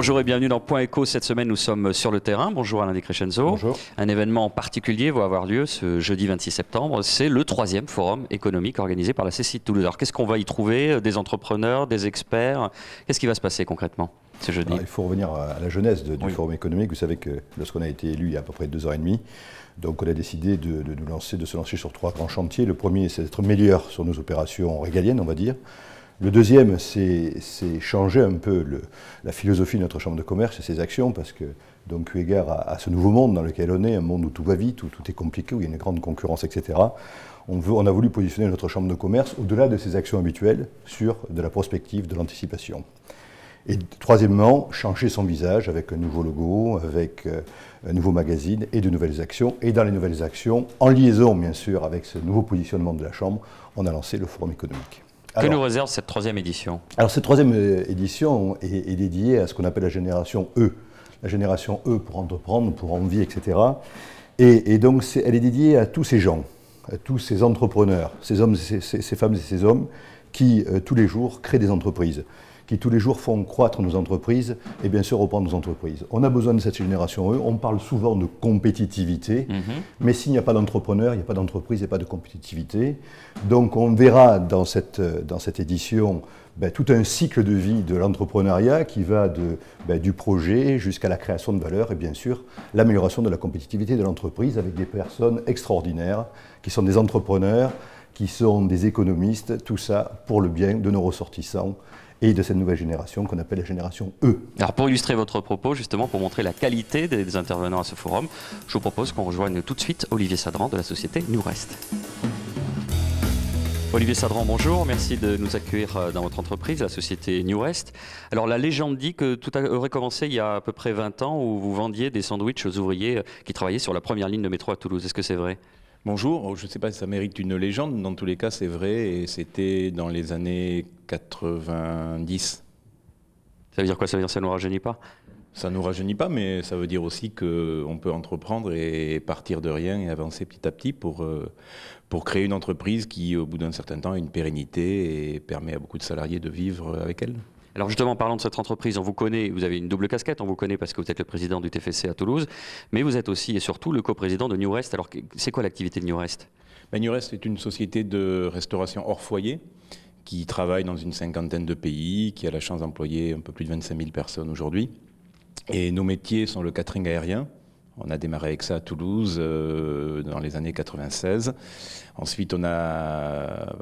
Bonjour et bienvenue dans Point Echo. Cette semaine, nous sommes sur le terrain. Bonjour Alain Descrescenzo. Bonjour. Un événement particulier va avoir lieu ce jeudi 26 septembre. C'est le troisième forum économique organisé par la CCI de Toulouse. Alors, qu'est-ce qu'on va y trouver Des entrepreneurs, des experts Qu'est-ce qui va se passer concrètement ce jeudi Il faut revenir à la jeunesse du forum économique. Vous savez que lorsqu'on a été élu il y a à peu près deux heures et demie, donc on a décidé de, lancer, de se lancer sur trois grands chantiers. Le premier, c'est d'être meilleur sur nos opérations régaliennes, on va dire. Le deuxième, c'est changer un peu la philosophie de notre chambre de commerce et ses actions, parce que donc eu égard à, ce nouveau monde dans lequel on est, un monde où tout va vite, où tout est compliqué, où il y a une grande concurrence, etc., on, on a voulu positionner notre chambre de commerce au-delà de ses actions habituelles sur de la prospective, de l'anticipation. Et troisièmement, changer son visage avec un nouveau logo, avec euh, un nouveau magazine et de nouvelles actions. Et dans les nouvelles actions, en liaison bien sûr avec ce nouveau positionnement de la Chambre, on a lancé le Forum économique. Que nous réserve cette troisième édition Alors cette troisième euh, édition est, dédiée à ce qu'on appelle la génération E, la génération E pour entreprendre, pour envie, etc. Et, donc elle est dédiée à tous ces gens, à tous ces entrepreneurs, ces hommes, ces, ces, femmes et ces hommes qui euh, tous les jours créent des entreprises qui tous les jours font croître nos entreprises et bien sûr reprendre nos entreprises. On a besoin de cette génération e. On parle souvent de compétitivité, mhm. mais s'il n'y a pas d'entrepreneur, il n'y a pas d'entreprise et pas de compétitivité. Donc on verra dans cette, dans cette édition ben, tout un cycle de vie de l'entrepreneuriat qui va de, ben, du projet jusqu'à la création de valeur et bien sûr l'amélioration de la compétitivité de l'entreprise avec des personnes extraordinaires qui sont des entrepreneurs, qui sont des économistes, tout ça pour le bien de nos ressortissants et de cette nouvelle génération qu'on appelle la génération E. Alors pour illustrer votre propos, justement, pour montrer la qualité des, intervenants à ce forum, je vous propose qu'on rejoigne tout de suite Olivier Sadran de la société New Rest. Olivier Sadran, bonjour. Merci de nous accueillir euh, dans votre entreprise, la société New Alors, la légende dit que tout aurait commencé il y a à peu près 20 ans où vous vendiez des sandwichs aux ouvriers euh, qui travaillaient sur la première ligne de métro à Toulouse. Est-ce que c'est vrai Bonjour, oh, je ne sais pas si ça mérite une légende, dans tous les cas c'est vrai et c'était dans les années 90. Ça veut dire quoi Ça veut dire que ça ne nous rajeunit pas Ça ne nous rajeunit pas, mais ça veut dire aussi qu'on peut entreprendre et partir de rien et avancer petit à petit pour, euh, pour créer une entreprise qui, au bout d'un certain temps, a une pérennité et permet à beaucoup de salariés de vivre avec elle. Alors justement, en parlant de cette entreprise, on vous connaît, vous avez une double casquette, on vous connaît parce que vous êtes le président du TFC à Toulouse, mais vous êtes aussi et surtout le coprésident de Newrest. Alors c'est quoi l'activité de Newrest ben, Newrest est une société de restauration hors foyer qui travaille dans une cinquantaine de pays, qui a la chance d'employer un peu plus de 25 000 personnes aujourd'hui. Et nos métiers sont le catering aérien, on a démarré avec ça à Toulouse euh, dans les années 96. Ensuite, on, a,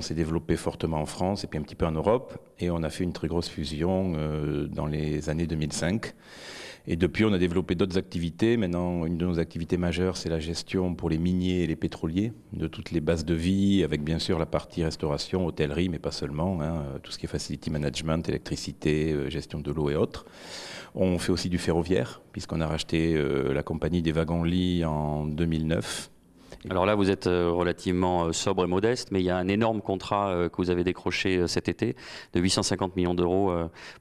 s'est développé fortement en France et puis un petit peu en Europe. Et on a fait une très grosse fusion euh, dans les années 2005 et depuis, on a développé d'autres activités. Maintenant, une de nos activités majeures, c'est la gestion pour les miniers et les pétroliers de toutes les bases de vie, avec bien sûr la partie restauration, hôtellerie, mais pas seulement, hein, euh, tout ce qui est facility management, électricité, euh, gestion de l'eau et autres. On fait aussi du ferroviaire, puisqu'on a racheté euh, la compagnie des wagons-lits en 2009 alors là, vous êtes euh, relativement euh, sobre et modeste, mais il y a un énorme contrat euh, que vous avez décroché cet été de 850 millions d'euros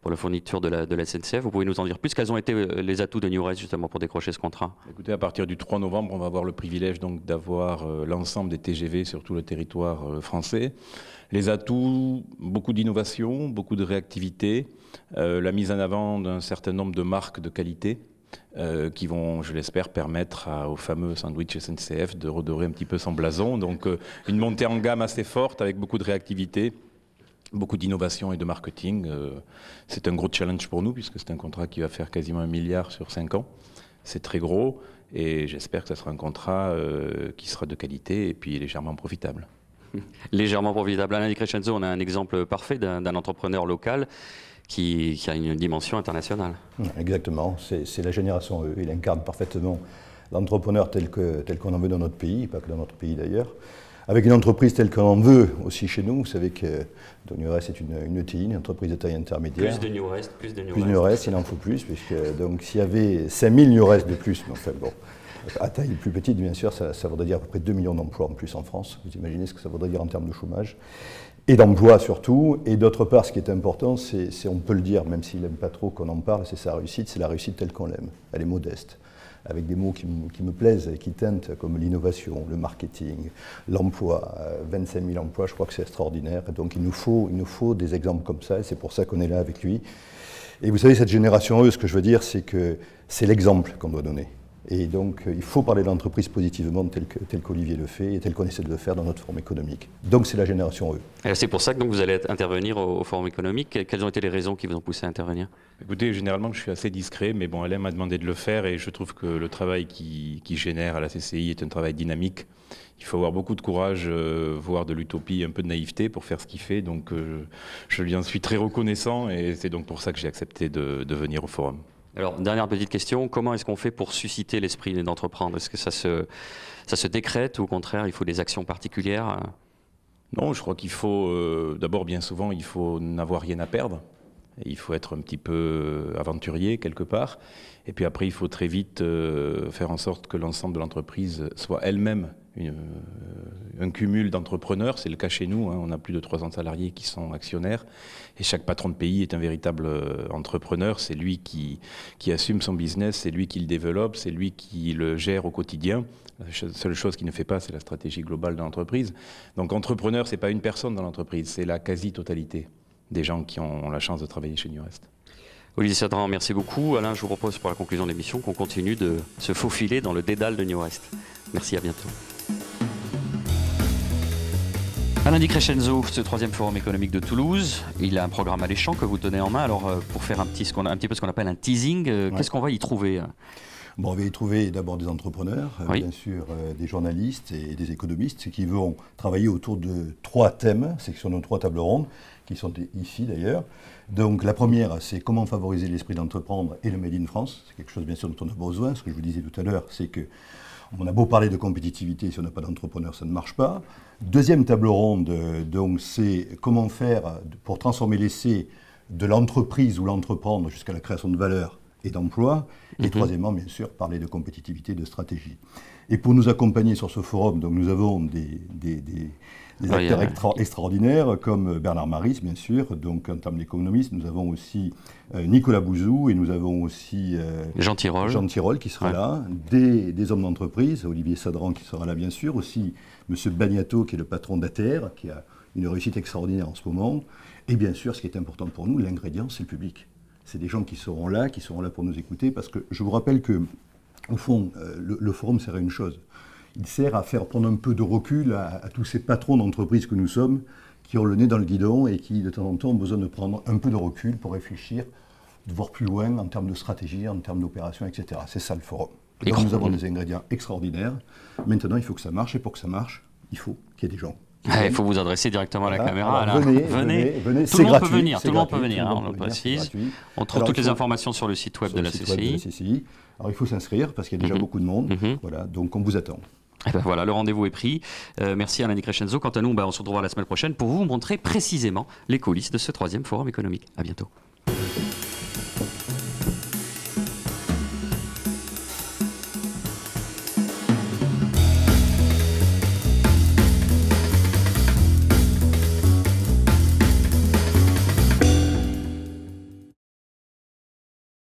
pour la fourniture de la, SNCF. Vous pouvez nous en dire plus Quels ont été les atouts de New Race justement pour décrocher ce contrat Écoutez, à partir du 3 novembre, on va avoir le privilège donc d'avoir l'ensemble des TGV sur tout le territoire français. Les atouts, beaucoup d'innovation, beaucoup de réactivité, la mise en avant d'un certain nombre de marques de qualité euh, qui vont, je l'espère, permettre au fameux sandwich SNCF de redorer un petit peu son blason. Donc euh, une montée en gamme assez forte avec beaucoup de réactivité. Beaucoup d'innovation et de marketing. Euh, c'est un gros challenge pour nous puisque c'est un contrat qui va faire quasiment un milliard sur cinq ans. C'est très gros et j'espère que ce sera un contrat qui sera de qualité et puis légèrement profitable. légèrement profitable. Alain Di Crescenzo, on a un exemple parfait d'un entrepreneur local qui, a une dimension internationale. Exactement, c'est la génération E. Il incarne parfaitement l'entrepreneur tel qu'on tel qu'on en veut dans notre pays, pas que dans notre pays d'ailleurs. Avec une entreprise telle qu'on en veut aussi chez nous, vous savez que Donurest est une, une ETI, une entreprise de taille intermédiaire. Plus de Newrest, plus de Newrest. Plus de il en faut plus, puisque donc s'il y avait 5000 Newrest de plus, mais enfin bon. À taille plus petite, bien sûr, ça, ça voudrait dire à peu près 2 millions d'emplois en plus en France. Vous imaginez ce que ça voudrait dire en termes de chômage et d'emplois, surtout. Et d'autre part, ce qui est important, c'est, on peut le dire, même s'il n'aime pas trop qu'on en parle, c'est sa réussite, c'est la réussite telle qu'on l'aime. Elle est modeste, avec des mots qui, me plaisent et qui teintent, comme l'innovation, le marketing, l'emploi. 25 euh, 000 emplois, je crois que c'est extraordinaire. Donc il nous, faut, il nous faut des exemples comme ça, et c'est pour ça qu'on est là avec lui. Et vous savez, cette génération E, ce que je veux dire, c'est que c'est l'exemple qu'on doit donner. Et donc, euh, il faut parler de l'entreprise positivement, tel qu'Olivier le fait et tel qu'on essaie de le faire dans notre forum économique. Donc, c'est la génération E. C'est pour ça que vous allez intervenir au, forum économique. Quelles ont été les raisons qui vous ont poussé à intervenir Écoutez, généralement, je suis assez discret, mais bon, Alain m'a demandé de le faire et je trouve que le travail qui, génère à la CCI est un travail dynamique. Il faut avoir beaucoup de courage, euh, voire de l'utopie, un peu de naïveté pour faire ce qu'il fait. Donc, euh, je lui en suis très reconnaissant et c'est donc pour ça que j'ai accepté de venir au forum. Alors, dernière petite question, comment est-ce qu'on fait pour susciter l'esprit d'entreprendre Est-ce que ça se, ça se décrète ou au contraire, il faut des actions particulières Non, je crois qu'il faut, euh, d'abord, bien souvent, il faut n'avoir rien à perdre. Il faut être un petit peu euh, aventurier quelque part. Et puis après, il faut très vite euh, faire en sorte que l'ensemble de l'entreprise soit elle-même euh, un cumul d'entrepreneurs. C'est le cas chez nous. Hein. On a plus de 300 salariés qui sont actionnaires. Et chaque patron de pays est un véritable euh, entrepreneur. C'est lui qui, qui assume son business, c'est lui qui le développe, c'est lui qui le gère au quotidien. La seule chose qu'il ne fait pas, c'est la stratégie globale de l'entreprise. Donc entrepreneur, c'est pas une personne dans l'entreprise, c'est la quasi-totalité des gens qui ont la chance de travailler chez Nurest. Olivier Sadran, merci beaucoup. Alain, je vous propose pour la conclusion de l'émission qu'on continue de se faufiler dans le dédale de New Merci, à bientôt. Alain lundi crescenzo, ce troisième forum économique de Toulouse. Il a un programme alléchant que vous tenez en main. Alors, euh, pour faire un petit, ce un petit peu ce qu'on appelle un teasing, euh, qu'est-ce qu'on va y trouver hein bon, On va y trouver d'abord des entrepreneurs, euh, bien sûr, des journalistes et des économistes qui vont travailler autour de trois thèmes, c'est sur nos trois tables rondes, qui sont ici d'ailleurs. Donc, la première, c'est comment favoriser l'esprit d'entreprendre et le Made in France. C'est quelque chose, bien sûr, dont on a besoin. Ce que je vous disais tout à l'heure, c'est que on a beau parler de compétitivité, si on n'a pas d'entrepreneur, ça ne marche pas. Deuxième table ronde, donc, c'est comment faire pour transformer l'essai de l'entreprise ou l'entreprendre jusqu'à la création de valeur et d'emploi. Et mhm. troisièmement, bien sûr, parler de compétitivité, de stratégie. Et pour nous accompagner sur ce forum, donc nous avons des, ah acteurs extraordinaires comme euh, Bernard Maris, bien sûr, donc en termes d'économiste nous avons aussi euh, Nicolas Bouzou et nous avons aussi euh, Jean, Tirole. Jean qui sera là, des, hommes d'entreprise, Olivier Sadran qui sera là, bien sûr, aussi M. Bagnato qui est le patron d'ATR, qui a une réussite extraordinaire en ce moment. Et bien sûr, ce qui est important pour nous, l'ingrédient, c'est le public. C'est des gens qui seront là, qui seront là pour nous écouter, parce que je vous rappelle que au fond, euh, le, forum sert à une chose. Il sert à faire prendre un peu de recul à, tous ces patrons d'entreprise que nous sommes, qui ont le nez dans le guidon et qui, de temps en temps, ont besoin de prendre un peu de recul pour réfléchir, de voir plus loin en termes de stratégie, en termes d'opération, etc. C'est ça le forum. Donc, nous avons des ingrédients extraordinaires. Maintenant, il faut que ça marche et pour que ça marche, il faut qu'il y ait des gens il faut vous adresser directement à la caméra. venez, venez, Tout le monde peut venir, tout le monde peut venir, on trouve toutes les informations sur le site web de la CCI. Alors il faut s'inscrire parce qu'il y a déjà mhm. beaucoup de monde. Mhm. Voilà, donc on vous attend. Eh ben voilà, le rendez-vous est pris. Euh, merci Alain Crescenzo. Quant à nous, ben, on se retrouvera la semaine prochaine pour vous montrer précisément les coulisses de ce troisième forum économique. À bientôt.